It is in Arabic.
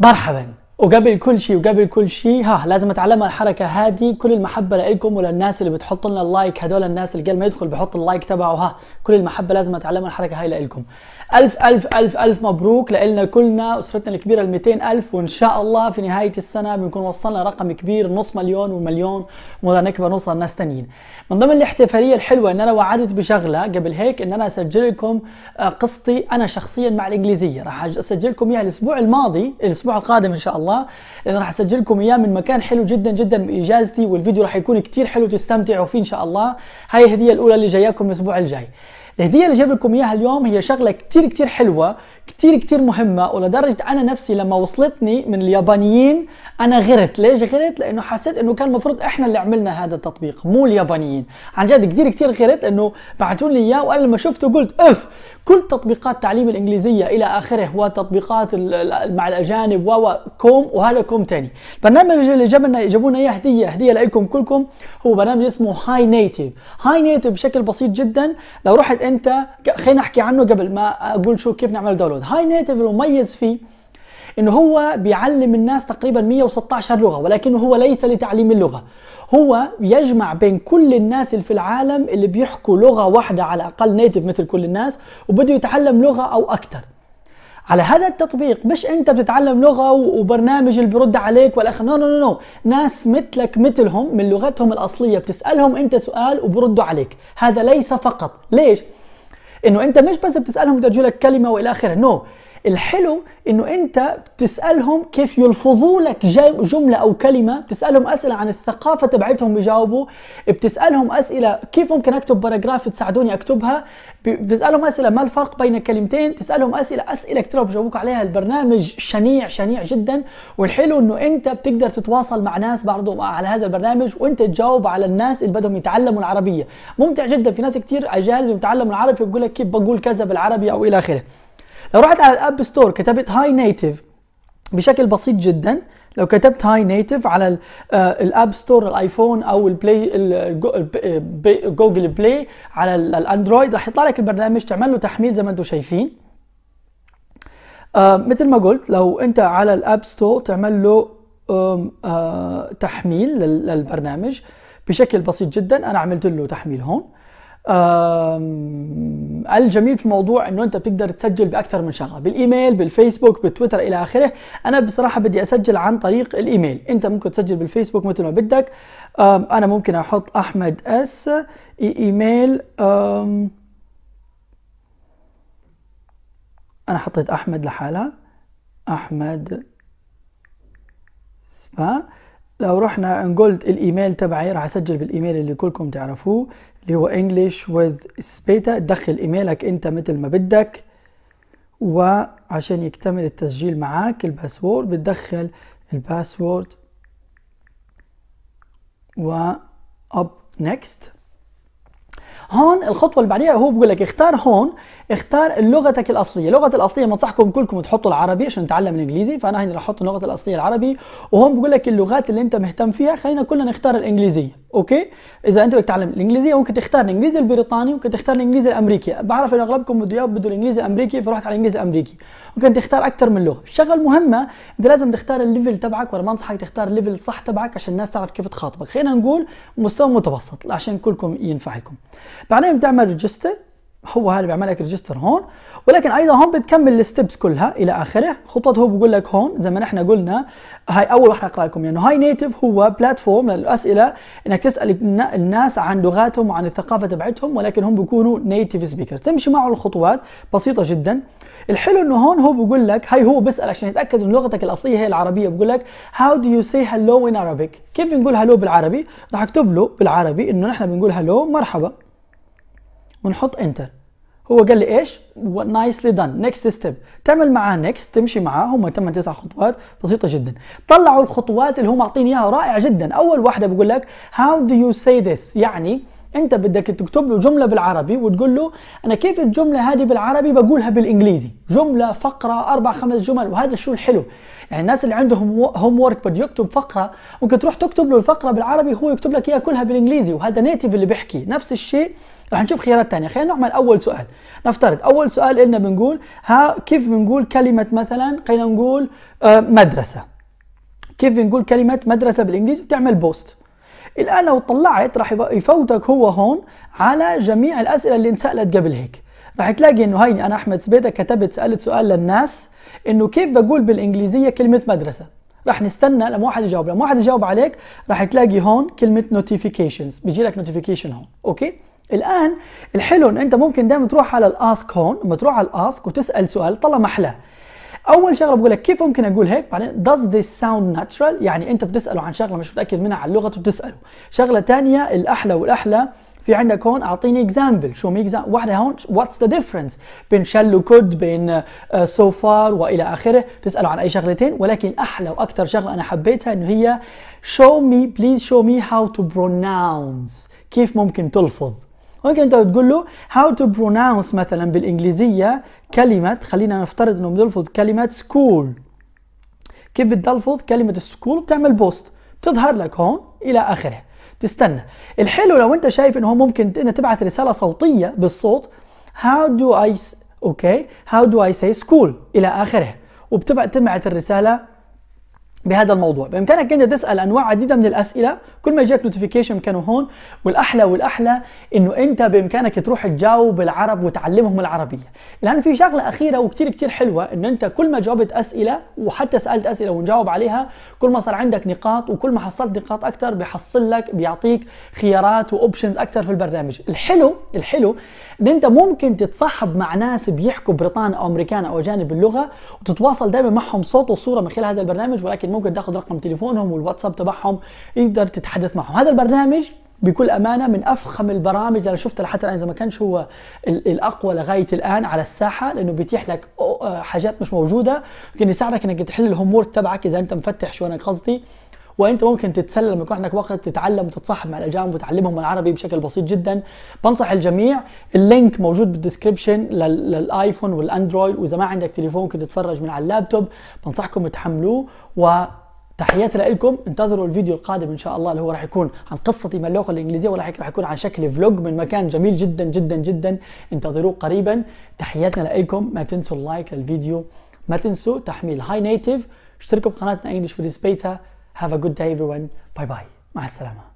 مرحبا وقبل كل شيء وقبل كل شيء ها لازم اتعلم الحركه هذه كل المحبه لكم وللناس اللي بتحط لنا اللايك هذول الناس اللي قبل ما يدخل بحط اللايك تبعه ها كل المحبه لازم اتعلم الحركه هاي لكم ألف ألف ألف ألف مبروك لإلنا كلنا أسرتنا الكبيرة ال 200 ألف وإن شاء الله في نهاية السنة بنكون وصلنا رقم كبير نص مليون ومليون وإذا نكبر نوصل ناس تانيين. من ضمن الاحتفالية الحلوة إن أنا وعدت بشغلة قبل هيك إن أنا أسجل لكم آه، قصتي أنا شخصيا مع الإنجليزية راح أسجل لكم إياها الأسبوع الماضي الأسبوع القادم إن شاء الله لأن راح أسجل لكم إياه من مكان حلو جدا جدا بإجازتي والفيديو راح يكون كتير حلو تستمتعوا فيه إن شاء الله. هاي الهدية الأولى اللي جاياكم الأسبوع الجاي. الهديه اللي جاب لكم اياها اليوم هي شغله كتير كتير حلوه كتير كتير مهمة ولدرجة أنا نفسي لما وصلتني من اليابانيين أنا غرت ليش غرت لأنه حسيت أنه كان المفروض إحنا اللي عملنا هذا التطبيق مو اليابانيين عن جد كتير كتير غرت لأنه بعثوا لي إياه وأنا لما شفته قلت أف كل تطبيقات تعليم الإنجليزية إلى آخره وتطبيقات مع الأجانب و كوم وهذا كوم تاني البرنامج اللي جابنا جابونا إياه هدية هدية لكم كلكم هو برنامج اسمه هاي نيتيف هاي نيتيف بشكل بسيط جدا لو رحت أنت خلينا أحكي عنه قبل ما أقول شو كيف نعمل داونلود كلاود هاي نيتف المميز فيه انه هو بيعلم الناس تقريبا 116 لغه ولكنه هو ليس لتعليم اللغه هو يجمع بين كل الناس اللي في العالم اللي بيحكوا لغه واحده على الاقل نيتف مثل كل الناس وبده يتعلم لغه او اكثر على هذا التطبيق مش انت بتتعلم لغه وبرنامج اللي برد عليك والاخر نو نو نو ناس مثلك مثلهم من لغتهم الاصليه بتسالهم انت سؤال وبردوا عليك هذا ليس فقط ليش انه انت مش بس بتسالهم بده لك كلمه والى اخره نو no. الحلو انه انت بتسالهم كيف يلفظوا لك جمله او كلمه بتسالهم اسئله عن الثقافه تبعتهم بيجاوبوا بتسالهم اسئله كيف ممكن اكتب باراجراف تساعدوني اكتبها بتسالهم اسئله ما الفرق بين كلمتين بتسالهم اسئله اسئله كثيره بجاوبوك عليها البرنامج شنيع شنيع جدا والحلو انه انت بتقدر تتواصل مع ناس برضه على هذا البرنامج وانت تجاوب على الناس اللي بدهم يتعلموا العربيه ممتع جدا في ناس كثير اجانب بيتعلموا العربي بيقول لك كيف بقول كذا بالعربي او الى اخره لو رحت على الاب ستور كتبت هاي نيتف بشكل بسيط جدا لو كتبت هاي نيتف على آه، الاب ستور الايفون او البلاي جوجل بلاي على الاندرويد راح يطلع لك البرنامج تعمل له تحميل زي ما انتم شايفين آه، مثل ما قلت لو انت على الاب ستور تعمل له آه، تحميل للبرنامج بشكل بسيط جدا انا عملت له تحميل هون الجميل في الموضوع انه انت بتقدر تسجل باكثر من شغله بالايميل بالفيسبوك بالتويتر الى اخره انا بصراحه بدي اسجل عن طريق الايميل انت ممكن تسجل بالفيسبوك مثل ما بدك انا ممكن احط احمد اس ايميل انا حطيت احمد لحالها احمد سبا لو رحنا انقلت الايميل تبعي راح اسجل بالايميل اللي كلكم تعرفوه اللي هو انجلش وذ سبيتا تدخل ايميلك انت مثل ما بدك وعشان يكتمل التسجيل معك الباسورد بتدخل الباسورد و up next هون الخطوه اللي بعديها هو بقول لك اختار هون اختار لغتك الاصليه لغه الاصليه بنصحكم كلكم تحطوا العربي عشان نتعلم الانجليزي فانا هنا راح احط اللغه الاصليه العربي وهون بقول لك اللغات اللي انت مهتم فيها خلينا كلنا نختار الانجليزيه اوكي اذا انت بدك تتعلم الانجليزيه ممكن تختار الانجليزي البريطاني ممكن تختار الانجليزي الامريكي بعرف ان اغلبكم بده اياه بده الانجليزي الامريكي فرحت على الانجليزي الامريكي ممكن تختار اكثر من لغه الشغله المهمه انت لازم تختار الليفل تبعك وانا بنصحك تختار الليفل الصح تبعك عشان الناس تعرف كيف تخاطبك خلينا نقول مستوى متوسط عشان كلكم ينفع لكم بعدين بتعمل ريجستر هو هذا بيعمل لك ريجستر هون ولكن ايضا هون بتكمل الستبس كلها الى اخره خطوه هو بقول لك هون زي ما نحن قلنا هاي اول واحدة اقرا لكم لانه يعني هاي نيتف هو بلاتفورم للاسئله انك تسال الناس عن لغاتهم وعن الثقافه تبعتهم ولكن هم بيكونوا نيتف سبيكرز تمشي معه الخطوات بسيطه جدا الحلو انه هون هو بقول لك هاي هو بيسال عشان يتاكد ان لغتك الاصليه هي العربيه بقول لك هاو دو يو سي هلو ان عربيك كيف بنقول هلو بالعربي راح اكتب له بالعربي انه نحن بنقول هلو مرحبا ونحط انتر هو قال لي ايش نايسلي دان نيكست ستيب تعمل معاه نيكست تمشي معاه هم تم تسع خطوات بسيطه جدا طلعوا الخطوات اللي هو معطيني اياها رائع جدا اول واحده بقول لك هاو دو يو سي ذس يعني انت بدك تكتب له جمله بالعربي وتقول له انا كيف الجمله هذه بالعربي بقولها بالانجليزي جمله فقره اربع خمس جمل وهذا شو الحلو يعني الناس اللي عندهم هوم وورك بده يكتب فقره ممكن تروح تكتب له الفقره بالعربي هو يكتب لك اياها كلها بالانجليزي وهذا نيتيف اللي بيحكي نفس الشيء رح نشوف خيارات ثانيه خلينا نعمل اول سؤال نفترض اول سؤال قلنا بنقول ها كيف بنقول كلمه مثلا خلينا نقول آه، مدرسه كيف بنقول كلمه مدرسه بالانجليزي بتعمل بوست الان لو طلعت راح يفوتك هو هون على جميع الاسئله اللي انسالت قبل هيك راح تلاقي انه هيني انا احمد سبيدة كتبت سالت سؤال للناس انه كيف بقول بالانجليزيه كلمه مدرسه راح نستنى لما واحد يجاوب لما واحد يجاوب عليك راح تلاقي هون كلمه نوتيفيكيشنز بيجي لك نوتيفيكيشن هون اوكي الان الحلو ان انت ممكن دائما تروح على الاسك هون لما تروح على الاسك وتسال سؤال طلع احلاه اول شغله بقول لك كيف ممكن اقول هيك بعدين does this sound natural يعني انت بتساله عن شغله مش متاكد منها على اللغه وبتساله شغله ثانيه الاحلى والاحلى في عندك هون اعطيني اكزامبل شو مي اكزامبل واحده هون واتس ذا ديفرنس بين شل وكود بين سو آه، فار والى اخره بتساله عن اي شغلتين ولكن احلى واكثر شغله انا حبيتها انه هي شو مي بليز شو مي هاو تو برونونز كيف ممكن تلفظ ممكن انت بتقول له how to pronounce مثلا بالانجليزيه كلمه خلينا نفترض انه بنلفظ كلمه سكول كيف بتلفظ كلمه سكول بتعمل بوست بتظهر لك هون الى اخره تستنى الحلو لو انت شايف انه ممكن انك تبعث رساله صوتيه بالصوت how do I اوكي okay. how do I say school الى اخره وبتبعت تبعت الرساله بهذا الموضوع بامكانك انت تسال انواع عديده من الاسئله كل ما يجيك نوتيفيكيشن كانوا هون والاحلى والاحلى انه انت بامكانك تروح تجاوب العرب وتعلمهم العربيه لان في شغله اخيره وكثير كثير حلوه انه انت كل ما جاوبت اسئله وحتى سالت اسئله ونجاوب عليها كل ما صار عندك نقاط وكل ما حصلت نقاط اكثر بيحصل لك بيعطيك خيارات واوبشنز اكثر في البرنامج الحلو الحلو ان انت ممكن تتصاحب مع ناس بيحكوا بريطاني او امريكان او اجانب باللغه وتتواصل دائما معهم صوت وصوره من خلال هذا البرنامج ولكن ممكن تاخذ رقم تليفونهم والواتساب تبعهم تقدر تتحدث معهم هذا البرنامج بكل امانه من افخم البرامج انا شفتها حتى الان اذا ما كانش هو الاقوى لغايه الان على الساحه لانه بيتيح لك آه، حاجات مش موجوده ممكن يساعدك انك تحل الهوم تبعك اذا انت مفتح شو انا قصدي وانت ممكن تتسلى يكون عندك وقت تتعلم وتتصاحب مع الاجانب وتعلمهم العربي بشكل بسيط جدا بنصح الجميع اللينك موجود بالديسكربشن للايفون والاندرويد واذا ما عندك تليفون ممكن تتفرج من على اللابتوب بنصحكم تحملوه و تحياتي لكم انتظروا الفيديو القادم ان شاء الله اللي هو راح يكون عن قصتي مع اللغه الانجليزيه وراح يكون عن شكل فلوج من مكان جميل جدا جدا جدا انتظروه قريبا تحياتنا لكم ما تنسوا اللايك للفيديو ما تنسوا تحميل هاي نيتيف اشتركوا بقناتنا انجلش في سبيتا Have a good day, everyone. Bye bye. مع السلامه